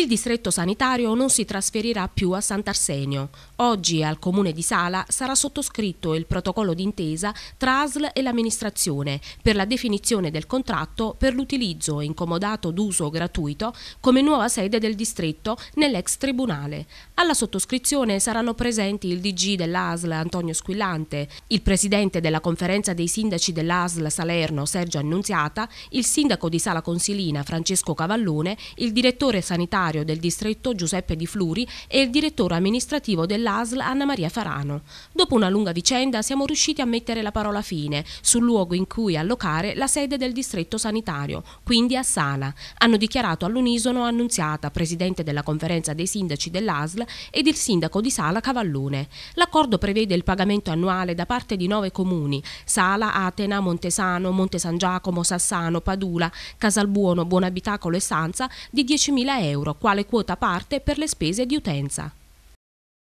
Il distretto sanitario non si trasferirà più a Sant'Arsenio. Oggi al comune di Sala sarà sottoscritto il protocollo d'intesa tra ASL e l'amministrazione per la definizione del contratto per l'utilizzo incomodato d'uso gratuito come nuova sede del distretto nell'ex tribunale. Alla sottoscrizione saranno presenti il DG dell'ASL Antonio Squillante, il presidente della conferenza dei sindaci dell'ASL Salerno Sergio Annunziata, il sindaco di Sala Consilina Francesco Cavallone, il direttore sanitario commissario del distretto Giuseppe Di Fluri e il direttore amministrativo dell'ASL Anna Maria Farano. Dopo una lunga vicenda siamo riusciti a mettere la parola fine sul luogo in cui allocare la sede del distretto sanitario, quindi a Sala. hanno dichiarato all'unisono Annunziata, presidente della conferenza dei sindaci dell'ASL ed il sindaco di Sala Cavallone. L'accordo prevede il pagamento annuale da parte di nove comuni, Sala, Atena, Montesano, Monte San Giacomo, Sassano, Padula, Casalbuono, Buonabitacolo e Sanza, di 10.000 euro quale quota parte per le spese di utenza.